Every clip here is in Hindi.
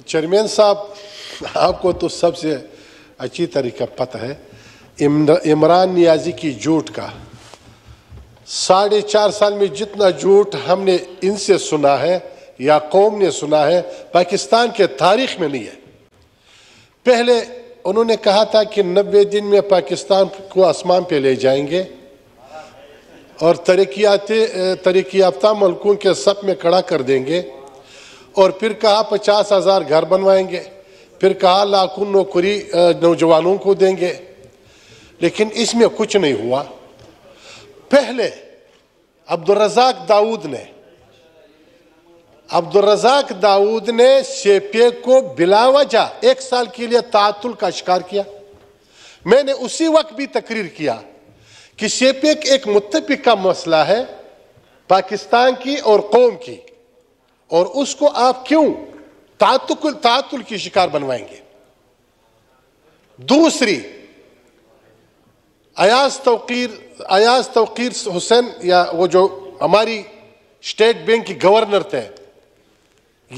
चेयरमैन साहब आपको तो सबसे अच्छी तरीका पता है इमरान नियाजी की झूठ का साढ़े चार साल में जितना झूठ हमने इनसे सुना है या कौम ने सुना है पाकिस्तान के तारीख में नहीं है पहले उन्होंने कहा था कि नब्बे दिन में पाकिस्तान को आसमान पे ले जाएंगे और तरक्याती तरक्याफ्ता मुल्कों के सब में खड़ा कर देंगे और फिर कहा पचास हज़ार घर बनवाएंगे फिर कहा लाखों नौकरी नौजवानों को देंगे लेकिन इसमें कुछ नहीं हुआ पहले अब्दुलरजाक दाऊद ने अब्दुलरजाक दाऊद ने शेपे को बिलावजा एक साल के लिए तातुल का शिकार किया मैंने उसी वक्त भी तकरीर किया कि सेपे एक का मसला है पाकिस्तान की और कौम की और उसको आप क्यों तातुल तातुल की शिकार बनवाएंगे दूसरी अयाज तोकीर अयाज तोकीर हुसैन या वो जो हमारी स्टेट बैंक की गवर्नर थे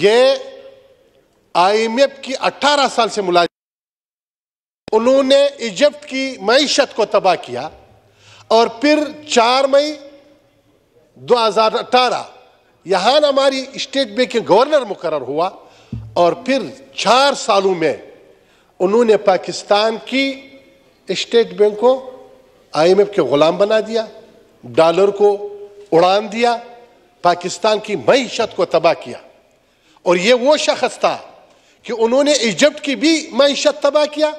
ये आईएमएफ की 18 साल से मुलाजिम उन्होंने इजिप्ट की मीशत को तबाह किया और फिर 4 मई 2018 यहाँ हमारी स्टेट बैंक के गवर्नर मुकर हुआ और फिर चार सालों में उन्होंने पाकिस्तान की स्टेट बैंक को आईएमएफ के गुलाम बना दिया डॉलर को उड़ान दिया पाकिस्तान की मीशत को तबाह किया और ये वो शख्स था कि उन्होंने इजिप्ट की भी मीशत तबाह किया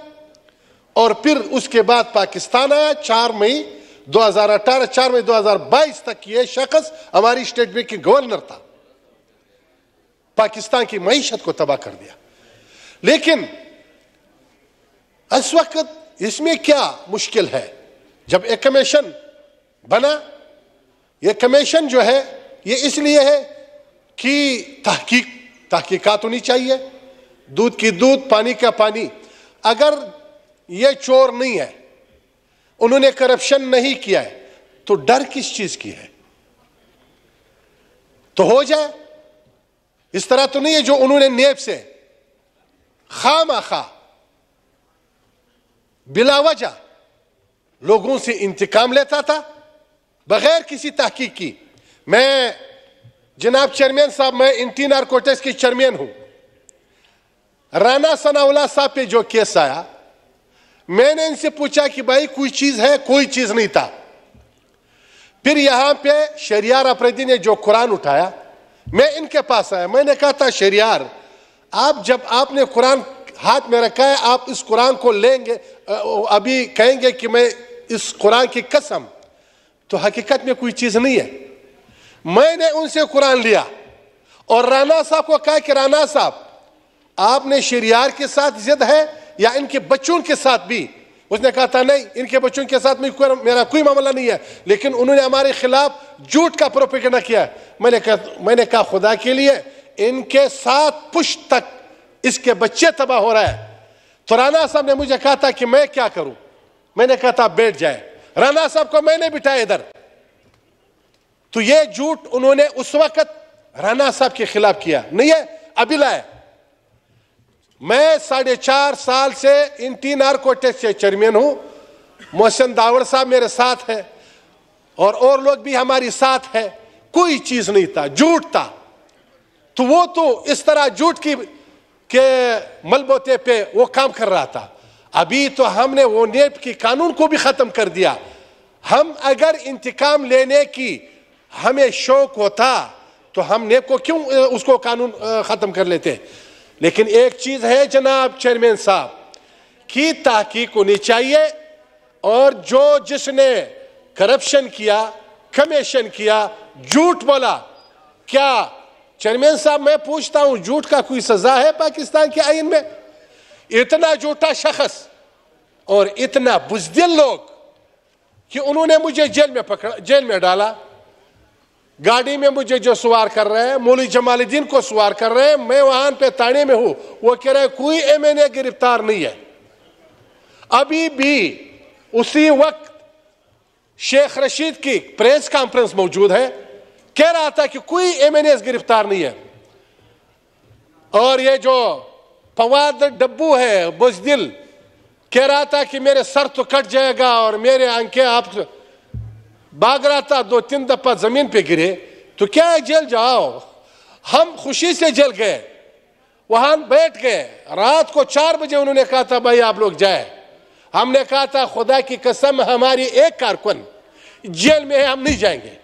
और फिर उसके बाद पाकिस्तान आया चार मई 2018 चार में 2022 तक ये शख्स हमारी स्टेट बैंक के गवर्नर था पाकिस्तान की मीशत को तबाह कर दिया लेकिन इस वक्त इसमें क्या मुश्किल है जब एक कमीशन बना ये कमीशन जो है ये इसलिए है कि तहकीक तहकीकत होनी चाहिए दूध की दूध पानी का पानी अगर ये चोर नहीं है उन्होंने करप्शन नहीं किया है तो डर किस चीज की है तो हो जाए इस तरह तो नहीं है जो उन्होंने नेब से खाम खा बिलावजा लोगों से इंतकाम लेता था बगैर किसी तहकीक की मैं जनाब चेयरमैन साहब मैं इंटीनार कोटेस की चेयरमैन हूं राना सनाउल्ला साहब पे जो केस आया मैंने इनसे पूछा कि भाई कोई चीज़ है कोई चीज़ नहीं था फिर यहां पे शरियार अफरीदी ने जो कुरान उठाया मैं इनके पास आया मैंने कहा था शरियार आप जब आपने कुरान हाथ में रखा है आप इस कुरान को लेंगे अभी कहेंगे कि मैं इस कुरान की कसम तो हकीकत में कोई चीज़ नहीं है मैंने उनसे कुरान लिया और राना साहब को कहा कि राना साहब आपने शरियार के साथ जिद है या इनके बच्चों के साथ भी उसने कहा था नहीं इनके बच्चों के साथ में कोई मेरा कोई मामला नहीं है लेकिन उन्होंने हमारे खिलाफ झूठ का प्रोपेगेंडा किया मैंने कहा मैंने कहा खुदा के लिए इनके साथ पुष्ट तक इसके बच्चे तबाह हो रहा है तो राना साहब ने मुझे कहा था कि मैं क्या करूं मैंने कहा था बैठ जाए राना साहब को मैंने बिठाया इधर तो ये झूठ उन्होंने उस वक्त राना साहब के खिलाफ किया नहीं है अभी लाया मैं साढ़े चार साल से इन तीन आर्कोटेक्स के चेयरमैन हूँ मोहसिन दावड़ साहब मेरे साथ है और और लोग भी हमारी साथ है कोई चीज़ नहीं था झूठ था तो वो तो इस तरह झूठ की के मलबोते पे वो काम कर रहा था अभी तो हमने वो नेप की कानून को भी ख़त्म कर दिया हम अगर इंतकाम लेने की हमें शौक होता तो हम नेप को क्यों उसको कानून ख़त्म कर लेते हैं लेकिन एक चीज है जनाब चेयरमैन साहब की तहकीक होनी चाहिए और जो जिसने करप्शन किया कमीशन किया झूठ बोला क्या चेयरमैन साहब मैं पूछता हूं झूठ का कोई सजा है पाकिस्तान के आइन में इतना झूठा शख्स और इतना बुजदिल लोग कि उन्होंने मुझे जेल में पकड़ा जेल में डाला गाड़ी में मुझे जो सवार कर रहे हैं मोली जमालुद्दीन को सवार कर रहे हैं मैं वहां पे ताने में हूं वो कह रहे हैं कोई एमएनए गिरफ्तार नहीं है अभी भी उसी वक्त शेख रशीद की प्रेस कॉन्फ्रेंस मौजूद है कह रहा था कि कोई ए गिरफ्तार नहीं है और ये जो फवाद डब्बू है बुजदिल कह रहा था कि मेरे सर तो कट जाएगा और मेरे आंखें आप बागरा था दो तीन दफा जमीन पे गिरे तो क्या है जेल जाओ हम खुशी से जेल गए वहां बैठ गए रात को चार बजे उन्होंने कहा था भाई आप लोग जाए हमने कहा था खुदा की कसम हमारी एक कारकुन जेल में हम नहीं जाएंगे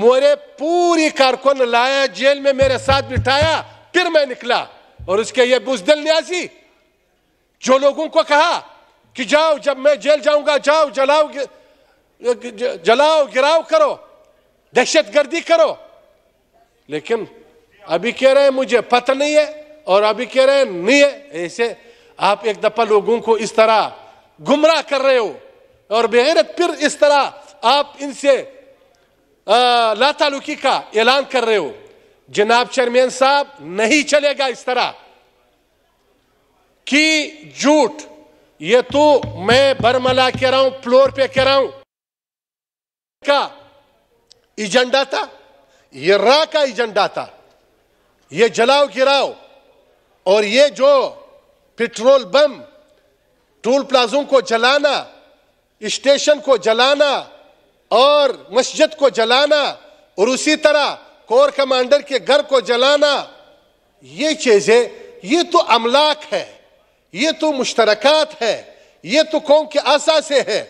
मोरे पूरी कारकुन लाया जेल में मेरे साथ बिठाया फिर मैं निकला और उसके ये बुजदल न्यासी जो लोगों को कहा कि जाओ जब मैं जेल जाऊंगा जाओ जलाओ जलाओ गिराओ करो दहशत गर्दी करो लेकिन अभी कह रहे हैं मुझे पता नहीं है और अभी कह रहे हैं नहीं है ऐसे आप एक दफा लोगों को इस तरह गुमराह कर रहे हो और बेहरत फिर इस तरह आप इनसे लातालुकी का ऐलान कर रहे हो जनाब चेयरमैन साहब नहीं चलेगा इस तरह कि झूठ ये तो मैं बरमला कह रहा हूं फ्लोर पे कह रहा हूं का एजेंडा था ये रा का एजेंडा था ये जलाओ गिराओ और ये जो पेट्रोल बम टोल प्लाजों को जलाना स्टेशन को जलाना और मस्जिद को जलाना और उसी तरह कोर कमांडर के घर को जलाना ये चीजें ये तो अमलाक है ये तो मुश्तरकत है ये तो कौम के आशा से है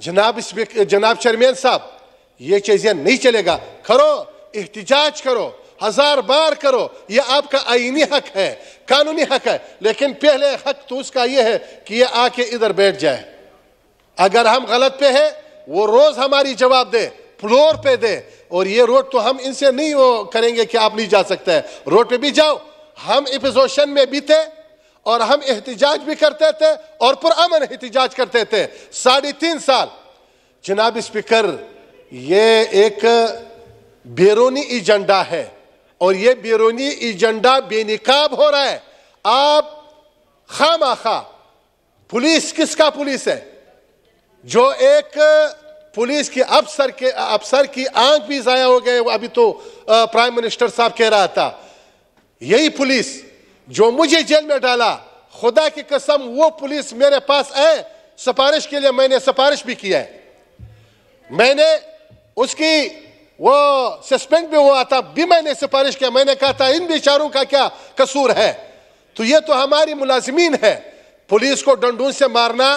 जनाब जनाब चेयरमैन साहब ये चीज़ें नहीं चलेगा करो एहतजाज करो हजार बार करो ये आपका आइनी हक है कानूनी हक है लेकिन पहले हक तो उसका ये है कि ये आके इधर बैठ जाए अगर हम गलत पे है वो रोज़ हमारी जवाब दे फ्लोर पे दे और ये रोड तो हम इनसे नहीं वो करेंगे कि आप नहीं जा सकते रोड पे भी जाओ हम इपोजिशन में भी थे और हम एहतजाज भी करते थे और पुरान एहतजाज करते थे साढ़े तीन साल जनाब स्पीकर ये एक बैरूनी एजेंडा है और ये बैरूनी एजेंडा बेनकाब हो रहा है आप खाम खा पुलिस किसका पुलिस है जो एक पुलिस के अफसर के अफसर की आंख भी जाया हो गए अभी तो प्राइम मिनिस्टर साहब कह रहा था यही पुलिस जो मुझे जेल में डाला खुदा की कसम वो पुलिस मेरे पास आए सिफारिश के लिए मैंने सिफारिश भी किया है मैंने उसकी वो सस्पेंड भी हुआ था भी मैंने सिफारिश किया मैंने कहा था इन बेचारों का क्या कसूर है तो ये तो हमारी मुलाजमीन है पुलिस को डंडून से मारना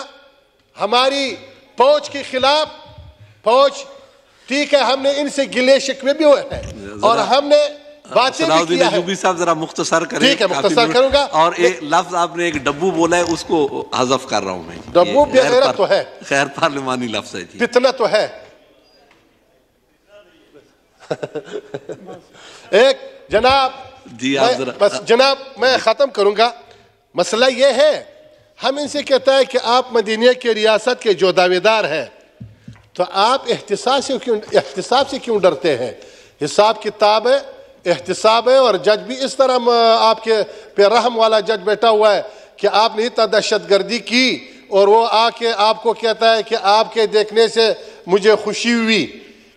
हमारी फौज के खिलाफ फौज ठीक है हमने इनसे गिले शिकवे भी हुए हैं और हमने सलाउद्दीन साहब जरा मुख्तसर करें ठीक है मुख्तसर करूंगा और एक लफ्ज आपने एक डब्बू बोला है उसको हजफ कर रहा हूं मैं डब्बू तो है खैर पार्लिमानी लफ्ज है जी तो है एक जनाब जी आप बस जनाब मैं ख़त्म करूंगा मसला ये है हम इनसे कहता है कि आप मदीनिया के रियासत के जो दावेदार हैं तो आप एहतसाब से क्यों एहतसाब से क्यों डरते हैं हिसाब किताब है एहतसाब है और जज भी इस तरह आपके पे रहम वाला जज बैठा हुआ है कि आपने इतना दहशत गर्दी की और वो आके आपको कहता है कि आपके देखने से मुझे खुशी हुई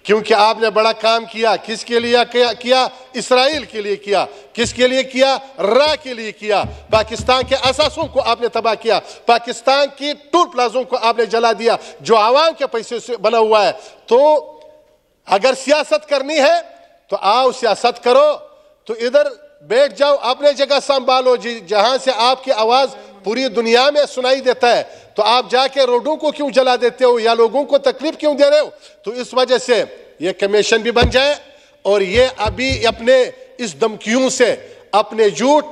क्योंकि आपने बड़ा काम किया किसके लिए किया, इसराइल के लिए किया किसके लिए किया रा के लिए किया पाकिस्तान के असासों को आपने तबाह किया पाकिस्तान के टूल प्लाजों को आपने जला दिया जो आवाम के पैसे से बना हुआ है तो अगर सियासत करनी है तो आओ सियासत करो तो इधर बैठ जाओ अपने जगह संभालो जी जहां से आपकी आवाज पूरी दुनिया में सुनाई देता है तो आप जाके रोडों को क्यों जला देते हो या लोगों को तकलीफ क्यों दे रहे हो तो इस वजह से ये कमीशन भी बन जाए और ये अभी अपने इस धमकियों से अपने झूठ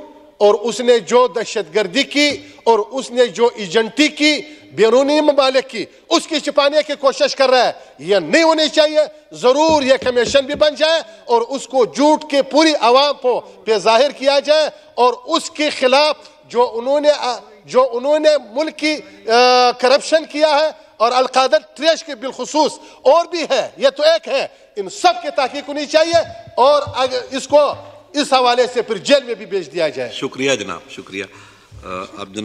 और उसने जो दहशतगर्दी की और उसने जो एजेंटी की बैरूनी ममालिक की उसकी छिपाने की कोशिश कर रहा है यह नहीं होनी चाहिए ज़रूर यह कमीशन भी बन जाए और उसको झूठ के पूरी आवाम को पे जाहिर किया जाए और उसके खिलाफ जो उन्होंने जो उन्होंने मुल्क की करप्शन किया है और अलकादर ट्रेश के बिलखसूस और भी है यह तो एक है इन सब की तहकीक होनी चाहिए और अगर इसको इस हवाले से फिर जेल में भी भेज दिया जाए शुक्रिया जनाब शुक्रिया अब